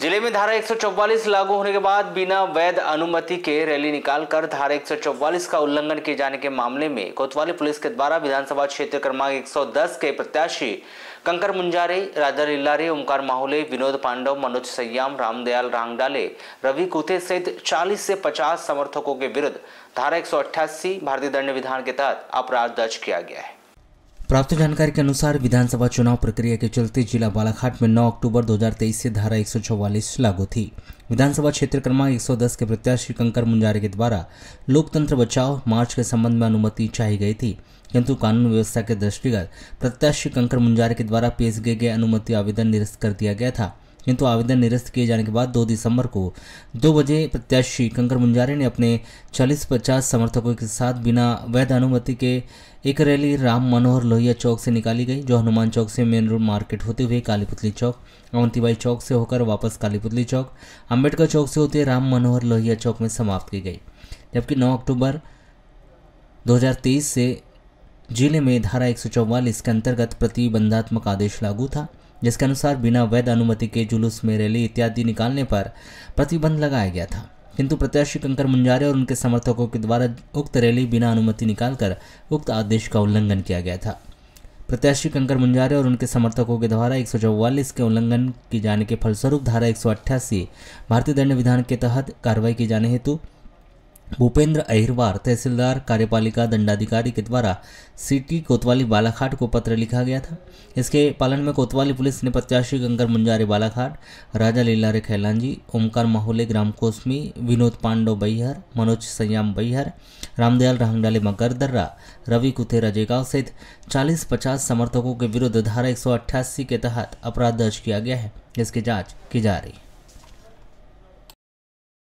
जिले में धारा 144 लागू होने के बाद बिना वैध अनुमति के रैली निकालकर धारा 144 का उल्लंघन किए जाने के मामले में कोतवाली पुलिस के द्वारा विधानसभा क्षेत्र क्रमांक 110 के प्रत्याशी कंकर मुंजारे राजा लीलारे ओमकार माहुले विनोद पांडव मनोज सयाम रामदयाल रांगडाले रवि कुते सहित 40 से 50 समर्थकों के विरुद्ध धारा एक भारतीय दंड विधान के तहत अपराध दर्ज किया गया है प्राप्त जानकारी के अनुसार विधानसभा चुनाव प्रक्रिया के चलते जिला बालाघाट में 9 अक्टूबर 2023 से धारा एक लागू थी विधानसभा क्षेत्र क्रमांक 110 के प्रत्याशी कंकर मुंजारे के द्वारा लोकतंत्र बचाओ मार्च के संबंध में अनुमति चाही गई थी किंतु कानून व्यवस्था के दृष्टिगत प्रत्याशी कंकर मुंजारे के द्वारा पेश किए गए अनुमति आवेदन निरस्त कर दिया गया था किंतु तो आवेदन निरस्त किए जाने के बाद दो दिसंबर को दो बजे प्रत्याशी कंकर मुंजारे ने अपने चालीस पचास समर्थकों के साथ बिना वैध अनुमति के एक रैली राम मनोहर लोहिया चौक से निकाली गई जो हनुमान चौक से मेन रोड मार्केट होते हुए कालीपुतली चौक अवंतीबाई चौक से होकर वापस कालीपुतली चौक अंबेडकर चौक से होते राम मनोहर लोहिया चौक में समाप्त की गई जबकि 9 अक्टूबर 2023 से जिले में धारा एक के अंतर्गत प्रतिबंधात्मक आदेश लागू था जिसके अनुसार बिना वैध अनुमति के जुलूस में रैली इत्यादि निकालने पर प्रतिबंध लगाया गया था किंतु प्रत्याशी कंकर मुंजारे और उनके समर्थकों के द्वारा उक्त रैली बिना अनुमति निकालकर उक्त आदेश का उल्लंघन किया गया था प्रत्याशी कंकर मुंजारे और उनके समर्थकों के द्वारा एक के उल्लंघन किए जाने के फलस्वरूप धारा एक भारतीय दंड विधान के तहत कार्रवाई किए जाने हेतु भूपेंद्र अहिरवार तहसीलदार कार्यपालिका दंडाधिकारी के द्वारा सिटी कोतवाली बालाघाट को पत्र लिखा गया था इसके पालन में कोतवाली पुलिस ने प्रत्याशी गंगर मुंजारे बालाघाट राजा लीलारे खैलांजी ओमकार माहौले ग्राम कोसमी विनोद पांडव बैहर मनोज सयाम बैहर रामदयाल राहंगडाले मगरदर्रा रवि कुथेरा जेगाव सहित चालीस पचास समर्थकों के विरुद्ध धारा एक के तहत अपराध दर्ज किया गया है जिसकी जाँच की जा रही है